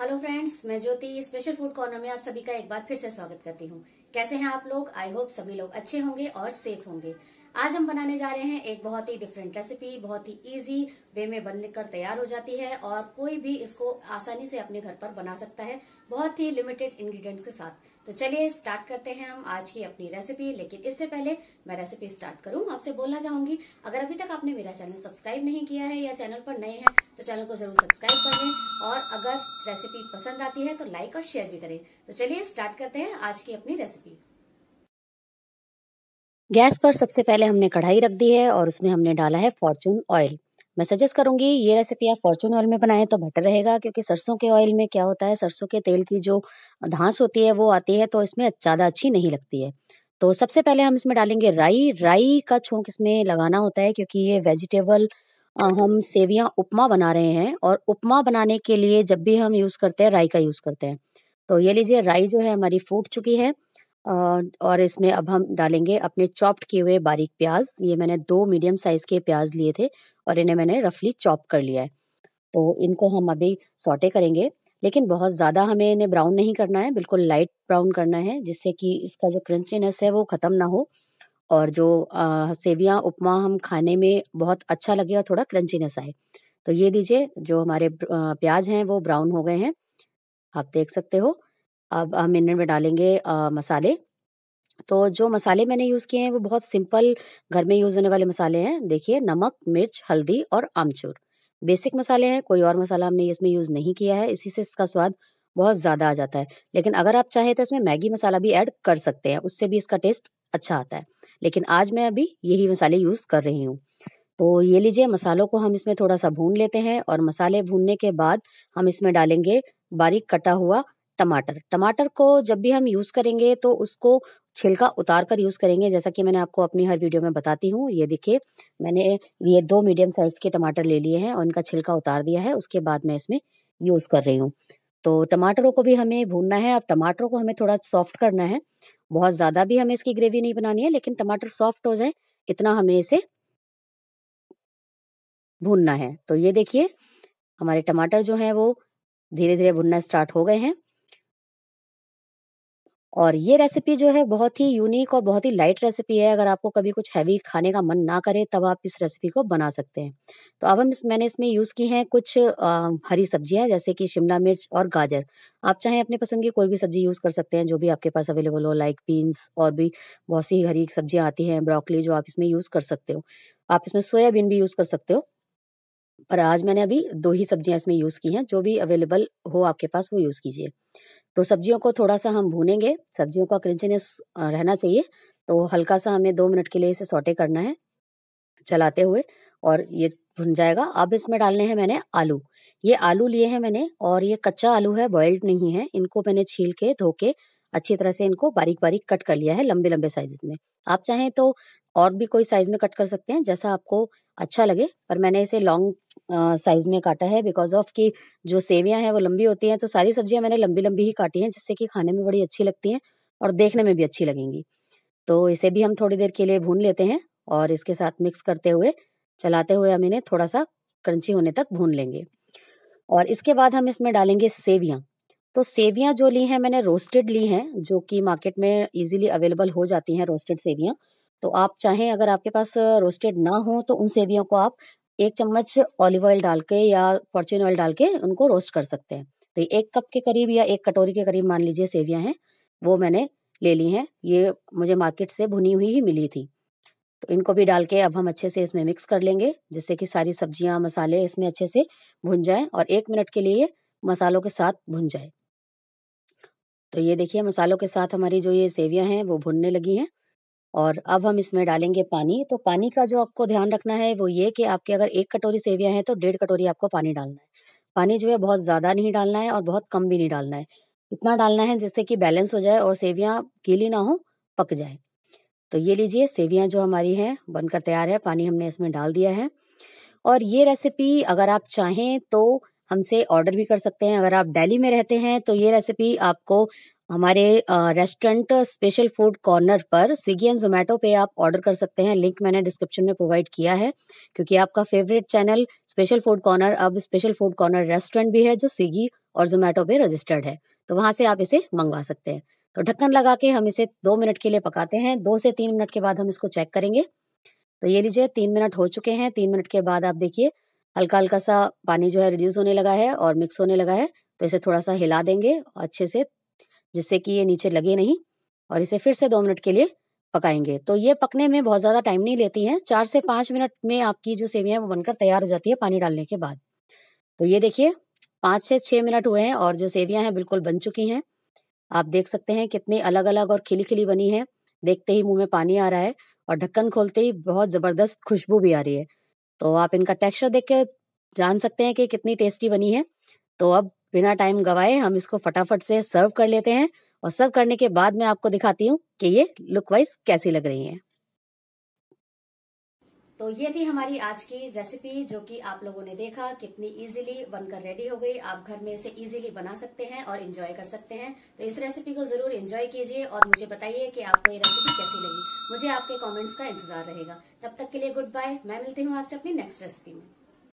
Hello friends मैं ज्योति special food corner में आप सभी का एक बार फिर से स्वागत करती हूँ कैसे हैं आप लोग आई होप सभी लोग अच्छे होंगे और सेफ होंगे आज हम बनाने जा रहे हैं एक बहुत ही डिफरेंट रेसिपी बहुत ही इजी वे में बनकर तैयार हो जाती है और कोई भी इसको आसानी से अपने घर पर बना सकता है बहुत ही लिमिटेड इंग्रेडिएंट्स के साथ तो चलिए स्टार्ट करते हैं हम आज की अपनी रेसिपी लेकिन इससे पहले मैं रेसिपी स्टार्ट करूं आपसे बोलना चाहूंगी अगर अभी तक आपने मेरा चैनल सब्सक्राइब नहीं किया है या चैनल पर नए हैं तो चैनल को जरूर सब्सक्राइब कर लें और अगर रेसिपी पसंद आती है तो लाइक और शेयर भी करें तो चलिए स्टार्ट करते हैं आज की अपनी रेसिपी गैस पर सबसे पहले हमने कढ़ाई रख दी है और उसमें हमने डाला है फॉर्चून ऑयल मैं सजेस्ट करूंगी ये रेसिपी आप फॉर्चून ऑयल में बनाएं तो बेटर रहेगा क्योंकि सरसों के ऑयल में क्या होता है सरसों के तेल की जो धांस होती है वो आती है तो इसमें ज़्यादा अच्छी नहीं लगती है तो सबसे पहले हम इसमें डालेंगे राई राई का छोंक इसमें लगाना होता है क्योंकि ये वेजिटेबल हम सेवियाँ उपमा बना रहे हैं और उपमा बनाने के लिए जब भी हम यूज़ करते हैं राई का यूज़ करते हैं तो ये लीजिए राई जो है हमारी फूट चुकी है और इसमें अब हम डालेंगे अपने चॉप्ड किए हुए बारीक प्याज ये मैंने दो मीडियम साइज़ के प्याज लिए थे और इन्हें मैंने रफली चॉप कर लिया है तो इनको हम अभी सॉटे करेंगे लेकिन बहुत ज़्यादा हमें इन्हें ब्राउन नहीं करना है बिल्कुल लाइट ब्राउन करना है जिससे कि इसका जो क्रंचीनेस है वो ख़त्म ना हो और जो सेवियाँ उपमा हम खाने में बहुत अच्छा लगे और थोड़ा क्रंचीनेस आए तो ये दीजिए जो हमारे प्याज हैं वो ब्राउन हो गए हैं आप देख सकते हो अब हम इनमें में डालेंगे आ, मसाले तो जो मसाले मैंने यूज़ किए हैं वो बहुत सिंपल घर में यूज़ होने वाले मसाले हैं। देखिए नमक, मिर्च, हल्दी और आमचूर। बेसिक मसाले हैं, कोई और मसाला हमने इसमें यूज़ नहीं किया है, इसी से इसका स्वाद बहुत ज़्यादा आ जाता है। लेकिन अगर आप चाहें तो इसमें मैगी मसाला भी ऐड कर सकते हैं, उससे भी इसका टेस्ट अच्छा आता है। लेकिन आज मैं अभी यही मसाले यूज़ कर रही हूँ। तो ये लीजिए मसालों को हम इसमें थोड़ा-सा भून लेते हैं और मसाले भूनने के बाद हम इसमें डालेंगे बारीक कटा हुआ टमाटर टमाटर को जब भी हम यूज़ करेंगे तो उसको छिलका उतार कर यूज़ करेंगे जैसा कि मैंने आपको अपनी हर वीडियो में बताती हूँ ये देखिए मैंने ये दो मीडियम साइज़ के टमाटर ले लिए हैं और इनका छिलका उतार दिया है उसके बाद मैं इसमें यूज़ कर रही हूँ तो टमाटरों को भी हमें भूनना है अब टमाटरों को हमें थोड़ा सॉफ्ट करना है बहुत ज़्यादा भी हमें इसकी ग्रेवी नहीं बनानी है लेकिन टमाटर सॉफ्ट हो जाए इतना हमें इसे भूनना है तो ये देखिए हमारे टमाटर जो है वो धीरे धीरे भुनना स्टार्ट हो गए हैं और ये रेसिपी जो है बहुत ही यूनिक और बहुत ही लाइट रेसिपी है अगर आपको कभी कुछ हैवी खाने का मन ना करे तब आप इस रेसिपी को बना सकते हैं तो अब हम इस मैंने इसमें यूज़ की हैं कुछ आ, हरी सब्जियां जैसे कि शिमला मिर्च और गाजर आप चाहें अपने पसंद की कोई भी सब्जी यूज़ कर सकते हैं जो भी आपके पास अवेलेबल हो लाइक बीन्स और भी बहुत सी हरी सब्जियाँ आती हैं ब्रॉकली जो आप इसमें यूज़ कर सकते हो आप इसमें सोयाबीन भी यूज़ कर सकते हो पर आज मैंने अभी दो ही सब्जियां इसमें यूज़ की हैं जो भी अवेलेबल हो आपके पास वो यूज़ कीजिए तो सब्जियों को थोड़ा सा हम भूनेंगे सब्जियों का क्रिंचनेस रहना चाहिए तो हल्का सा हमें दो मिनट के लिए इसे सोटे करना है चलाते हुए और ये भुन जाएगा अब इसमें डालने हैं मैंने आलू ये आलू लिए हैं मैंने और ये कच्चा आलू है बॉयल्ड नहीं है इनको मैंने छील के धो के अच्छी तरह से इनको बारीक बारीक कट कर लिया है लंबे लंबे साइज में आप चाहें तो और भी कोई साइज में कट कर सकते हैं जैसा आपको अच्छा लगे पर मैंने इसे लॉन्ग साइज में काटा है बिकॉज ऑफ कि जो सेवियाँ हैं वो लंबी होती हैं तो सारी सब्जियां मैंने लंबी लंबी ही काटी हैं जिससे कि खाने में बड़ी अच्छी लगती हैं और देखने में भी अच्छी लगेंगी तो इसे भी हम थोड़ी देर के लिए भून लेते हैं और इसके साथ मिक्स करते हुए चलाते हुए हम इन्हें थोड़ा सा क्रंची होने तक भून लेंगे और इसके बाद हम इसमें डालेंगे सेवियाँ तो सेवियां जो ली हैं मैंने रोस्टेड ली हैं जो कि मार्केट में इजीली अवेलेबल हो जाती हैं रोस्टेड सेवियां तो आप चाहें अगर आपके पास रोस्टेड ना हो तो उन सेवियों को आप एक चम्मच ऑलिव ऑयल डाल के या फॉर्चून ऑयल डाल के उनको रोस्ट कर सकते हैं तो एक कप के करीब या एक कटोरी के करीब मान लीजिए सेवियां हैं वो मैंने ले ली हैं ये मुझे मार्केट से भुनी हुई ही मिली थी तो इनको भी डाल के अब हम अच्छे से इसमें मिक्स कर लेंगे जिससे कि सारी सब्जियां मसाले इसमें अच्छे से भुन जाएं और एक मिनट के लिए मसालों के साथ भुन जाए तो ये देखिए मसालों के साथ हमारी जो ये सेवियां हैं वो भुनने लगी हैं और अब हम इसमें डालेंगे पानी तो पानी का जो आपको ध्यान रखना है वो ये कि आपके अगर एक कटोरी सेवियां हैं तो डेढ़ कटोरी आपको पानी डालना है पानी जो है बहुत ज़्यादा नहीं डालना है और बहुत कम भी नहीं डालना है इतना डालना है जिससे कि बैलेंस हो जाए और सेवियाँ गीली ना हो पक जाए तो ये लीजिए सेवियाँ जो हमारी हैं बनकर तैयार है पानी हमने इसमें डाल दिया है और ये रेसिपी अगर आप चाहें तो हमसे ऑर्डर भी कर सकते हैं अगर आप दिल्ली में रहते हैं तो ये रेसिपी आपको हमारे रेस्टोरेंट स्पेशल फूड कॉर्नर पर स्विगी एंड जोमेटो पे आप ऑर्डर कर सकते हैं लिंक मैंने डिस्क्रिप्शन में प्रोवाइड किया है क्योंकि आपका favourite channel special food corner अब स्पेशल फूड कॉर्नर रेस्टोरेंट भी है जो स्विगी और जोमेटो पे रजिस्टर्ड है तो वहां से आप इसे मंगवा सकते हैं तो ढक्कन लगा के हम इसे दो मिनट के लिए पकाते हैं दो से तीन मिनट के बाद हम इसको चेक करेंगे तो ये लीजिए तीन मिनट हो चुके हैं तीन मिनट के बाद आप देखिए हल्का-हल्का सा पानी जो है रिड्यूस होने लगा है और मिक्स होने लगा है तो इसे थोड़ा सा हिला देंगे अच्छे से जिससे कि ये नीचे लगे नहीं और इसे फिर से दो मिनट के लिए पकाएंगे तो ये पकने में बहुत ज़्यादा टाइम नहीं लेती हैं चार से पाँच मिनट में आपकी जो सेवियाँ है वो बनकर तैयार हो जाती है पानी डालने के बाद तो ये देखिए पाँच से छः मिनट हुए हैं और जो सेवियाँ हैं बिल्कुल बन चुकी हैं आप देख सकते हैं कितने अलग अलग और खिली खिली बनी है देखते ही मुंह में पानी आ रहा है और ढक्कन खोलते ही बहुत ज़बरदस्त खुशबू भी आ रही है तो आप इनका टेक्सचर देख के जान सकते हैं कि कितनी टेस्टी बनी है तो अब बिना टाइम गवाए हम इसको फटाफट से सर्व कर लेते हैं और सर्व करने के बाद मैं आपको दिखाती हूँ कि ये लुक वाइज कैसी लग रही है तो ये थी हमारी आज की रेसिपी जो कि आप लोगों ने देखा कितनी इजीली बनकर रेडी हो गई आप घर में इसे इजीली बना सकते हैं और इंजॉय कर सकते हैं तो इस रेसिपी को जरूर इंजॉय कीजिए और मुझे बताइए कि आपको ये रेसिपी कैसी लगी मुझे आपके कमेंट्स का इंतजार रहेगा तब तक के लिए गुड बाय मैं मिलती हूँ आपसे अपनी नेक्स्ट रेसिपी में